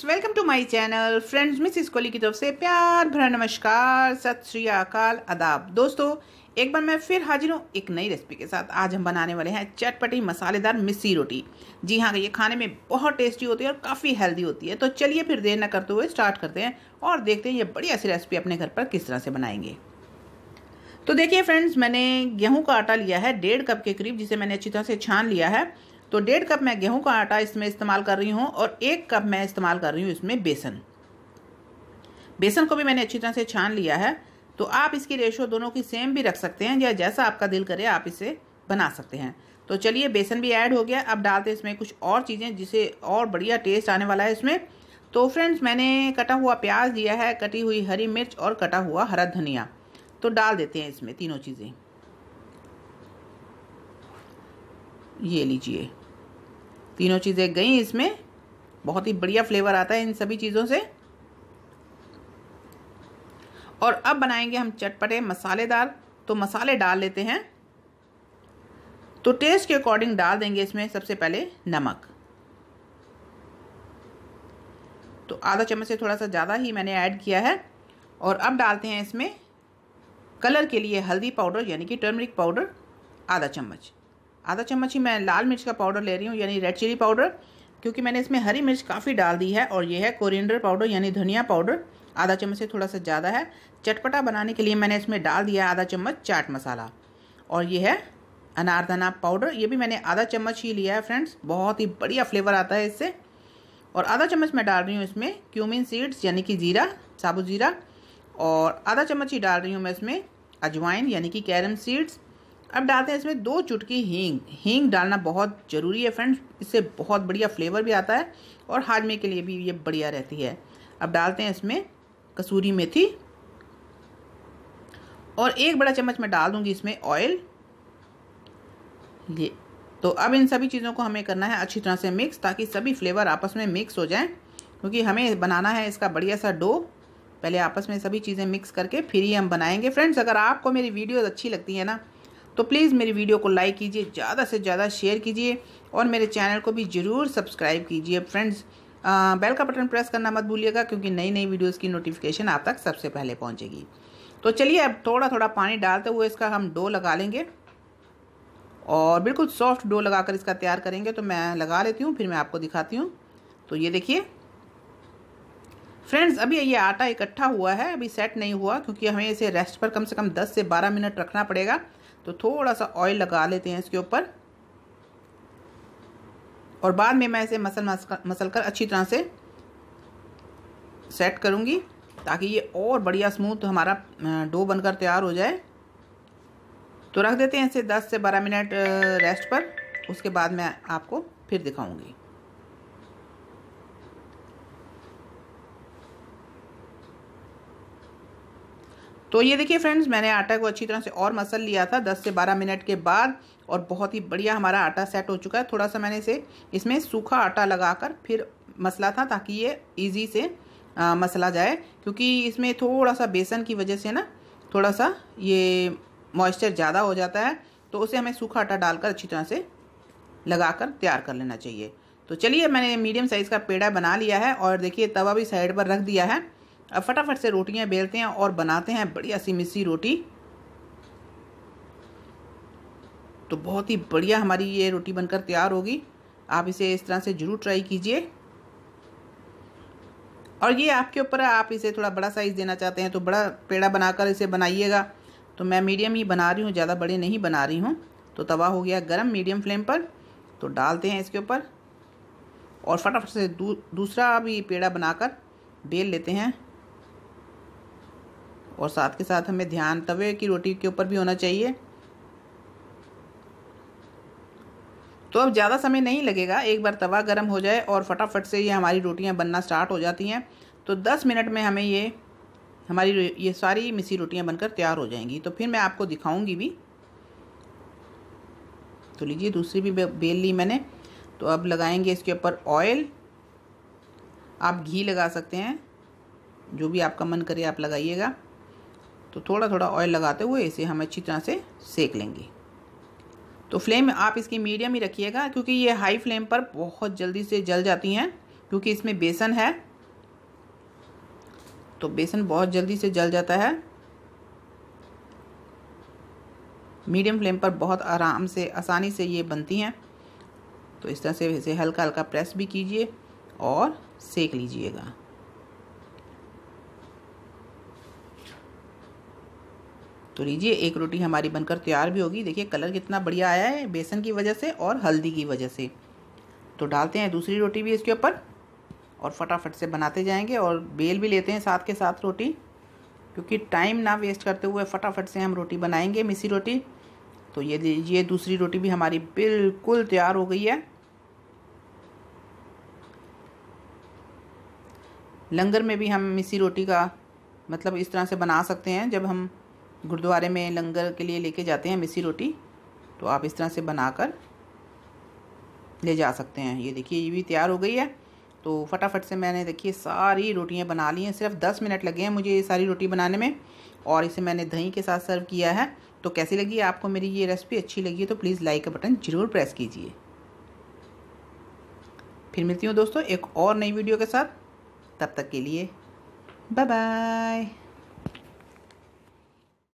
friends welcome to my channel friends Miss Koli की तरफ से प्यार भरा नमस्कार सत श्री अकाल आदाब दोस्तों एक बार मैं फिर हाजिर हूँ एक नई रेसिपी के साथ आज हम बनाने वाले हैं चटपटी मसालेदार मिस्सी रोटी जी हाँ ये खाने में बहुत टेस्टी होती है और काफ़ी हेल्दी होती है तो चलिए फिर देर न करते हुए स्टार्ट करते हैं और देखते हैं ये बड़ी ऐसी रेसिपी अपने घर पर किस तरह से बनाएंगे तो देखिए फ्रेंड्स मैंने गेहूं का आटा लिया है डेढ़ कप के करीब जिसे मैंने अच्छी तरह से छान लिया है तो डेढ़ कप मैं गेहूं का आटा इसमें इस्तेमाल कर रही हूँ और एक कप मैं इस्तेमाल कर रही हूँ इसमें बेसन बेसन को भी मैंने अच्छी तरह से छान लिया है तो आप इसकी रेशो दोनों की सेम भी रख सकते हैं या जैसा आपका दिल करे आप इसे बना सकते हैं तो चलिए बेसन भी ऐड हो गया अब डालते इसमें कुछ और चीज़ें जिसे और बढ़िया टेस्ट आने वाला है इसमें तो फ्रेंड्स मैंने कटा हुआ प्याज दिया है कटी हुई हरी मिर्च और कटा हुआ हरा धनिया तो डाल देते हैं इसमें तीनों चीज़ें ये लीजिए तीनों चीज़ें गई इसमें बहुत ही बढ़िया फ्लेवर आता है इन सभी चीज़ों से और अब बनाएंगे हम चटपटे मसालेदार तो मसाले डाल लेते हैं तो टेस्ट के अकॉर्डिंग डाल देंगे इसमें सबसे पहले नमक तो आधा चम्मच से थोड़ा सा ज़्यादा ही मैंने ऐड किया है और अब डालते हैं इसमें कलर के लिए हल्दी पाउडर यानी कि टर्मरिक पाउडर आधा चम्मच आधा चम्मच ही मैं लाल मिर्च का पाउडर ले रही हूँ यानी रेड चिली पाउडर क्योंकि मैंने इसमें हरी मिर्च काफ़ी डाल दी है और ये है कोरिएंडर पाउडर यानी धनिया पाउडर आधा चम्मच से थोड़ा सा ज़्यादा है चटपटा बनाने के लिए मैंने इसमें डाल दिया है आधा चम्मच चाट मसाला और ये है अनारदाना पाउडर ये भी मैंने आधा चम्मच ही लिया है फ्रेंड्स बहुत ही बढ़िया फ्लेवर आता है इससे और आधा चम्मच मैं डाल रही हूँ इसमें क्यूमिन सीड्स यानी कि जीरा साबुत जीरा और आधा चम्मच ही डाल रही हूँ मैं इसमें अजवाइन यानी कि कैरम सीड्स अब डालते हैं इसमें दो चुटकी हींग हींग डालना बहुत ज़रूरी है फ्रेंड्स इससे बहुत बढ़िया फ्लेवर भी आता है और हाजमे के लिए भी ये बढ़िया रहती है अब डालते हैं इसमें कसूरी मेथी और एक बड़ा चम्मच मैं डाल दूंगी इसमें ऑयल ये तो अब इन सभी चीज़ों को हमें करना है अच्छी तरह से मिक्स ताकि सभी फ्लेवर आपस में मिक्स हो जाएं क्योंकि हमें बनाना है इसका बढ़िया सा डो पहले आपस में सभी चीज़ें मिक्स करके फिर ही हम बनाएंगे फ्रेंड्स अगर आपको मेरी वीडियोज़ अच्छी लगती है ना तो प्लीज़ मेरी वीडियो को लाइक कीजिए ज़्यादा से ज़्यादा शेयर कीजिए और मेरे चैनल को भी ज़रूर सब्सक्राइब कीजिए फ्रेंड्स बेल का बटन प्रेस करना मत भूलिएगा क्योंकि नई नई वीडियोस की नोटिफिकेशन आप तक सबसे पहले पहुंचेगी तो चलिए अब थोड़ा थोड़ा पानी डालते हुए इसका हम डो लगा लेंगे और बिल्कुल सॉफ्ट डो लगाकर इसका तैयार करेंगे तो मैं लगा लेती हूँ फिर मैं आपको दिखाती हूँ तो ये देखिए फ्रेंड्स अभी ये आटा इकट्ठा हुआ है अभी सेट नहीं हुआ क्योंकि हमें इसे रेस्ट पर कम से कम 10 से 12 मिनट रखना पड़ेगा तो थोड़ा सा ऑयल लगा लेते हैं इसके ऊपर और बाद में मैं इसे मसल मसल कर अच्छी तरह से सेट करूँगी ताकि ये और बढ़िया स्मूथ हमारा डो बनकर तैयार हो जाए तो रख देते हैं इसे 10 से 12 मिनट रेस्ट पर उसके बाद मैं आपको फिर दिखाऊंगी तो ये देखिए फ्रेंड्स मैंने आटा को अच्छी तरह से और मसल लिया था 10 से 12 मिनट के बाद और बहुत ही बढ़िया हमारा आटा सेट हो चुका है थोड़ा सा मैंने इसे इसमें सूखा आटा लगाकर फिर मसला था ताकि ये ईजी से आ, मसला जाए क्योंकि इसमें थोड़ा सा बेसन की वजह से ना थोड़ा सा ये मॉइस्चर ज़्यादा हो जाता है तो उसे हमें सूखा आटा डालकर अच्छी तरह से कर तैयार कर लेना चाहिए तो चलिए मैंने मीडियम साइज़ का पेड़ा बना लिया है और देखिए तवा भी साइड पर रख दिया है अब फटाफट से रोटियां बेलते हैं और बनाते हैं बढ़िया सी मिस्सी रोटी तो बहुत ही बढ़िया हमारी ये रोटी बनकर तैयार होगी आप इसे इस तरह से ज़रूर ट्राई कीजिए और ये आपके ऊपर है आप इसे थोड़ा बड़ा साइज़ देना चाहते हैं तो बड़ा पेड़ा बनाकर इसे बनाइएगा तो मैं मीडियम ही बना रही हूँ ज़्यादा बड़े नहीं बना रही हूँ तो तवा हो गया गर्म मीडियम फ्लेम पर तो डालते हैं इसके ऊपर और फटाफट से दू, दूसरा भी पेड़ा बनाकर बेल लेते हैं और साथ के साथ हमें ध्यान तवे की रोटी के ऊपर भी होना चाहिए तो अब ज़्यादा समय नहीं लगेगा एक बार तवा गर्म हो जाए और फटाफट से ये हमारी रोटियाँ बनना स्टार्ट हो जाती हैं तो 10 मिनट में हमें ये हमारी ये सारी मिसी रोटियाँ बनकर तैयार हो जाएंगी तो फिर मैं आपको दिखाऊंगी भी तो लीजिए दूसरी भी बेल ली मैंने तो अब लगाएंगे इसके ऊपर ऑयल आप घी लगा सकते हैं जो भी आपका मन करे आप लगाइएगा तो थोड़ा थोड़ा ऑयल लगाते हुए इसे हम अच्छी तरह से सेक लेंगे तो फ्लेम आप इसकी मीडियम ही रखिएगा क्योंकि ये हाई फ्लेम पर बहुत जल्दी से जल जाती हैं क्योंकि इसमें बेसन है तो बेसन बहुत जल्दी से जल जाता है मीडियम फ्लेम पर बहुत आराम से आसानी से ये बनती हैं तो इस तरह से इसे हल्का हल्का प्रेस भी कीजिए और सेक लीजिएगा तो लीजिए एक रोटी हमारी बनकर तैयार भी होगी देखिए कलर कितना बढ़िया आया है बेसन की वजह से और हल्दी की वजह से तो डालते हैं दूसरी रोटी भी इसके ऊपर और फटाफट से बनाते जाएंगे और बेल भी लेते हैं साथ के साथ रोटी क्योंकि टाइम ना वेस्ट करते हुए फटाफट से हम रोटी बनाएंगे मिसी रोटी तो ये ये दूसरी रोटी भी हमारी बिल्कुल तैयार हो गई है लंगर में भी हम मिसी रोटी का मतलब इस तरह से बना सकते हैं जब हम गुरुद्वारे में लंगर के लिए लेके जाते हैं मिसी रोटी तो आप इस तरह से बनाकर ले जा सकते हैं ये देखिए ये भी तैयार हो गई है तो फटाफट से मैंने देखिए सारी रोटियां बना ली हैं सिर्फ दस मिनट लगे हैं मुझे ये सारी रोटी बनाने में और इसे मैंने दही के साथ सर्व किया है तो कैसी लगी आपको मेरी ये रेसिपी अच्छी लगी है तो प्लीज़ लाइक का बटन ज़रूर प्रेस कीजिए फिर मिलती हूँ दोस्तों एक और नई वीडियो के साथ तब तक के लिए बाय बाय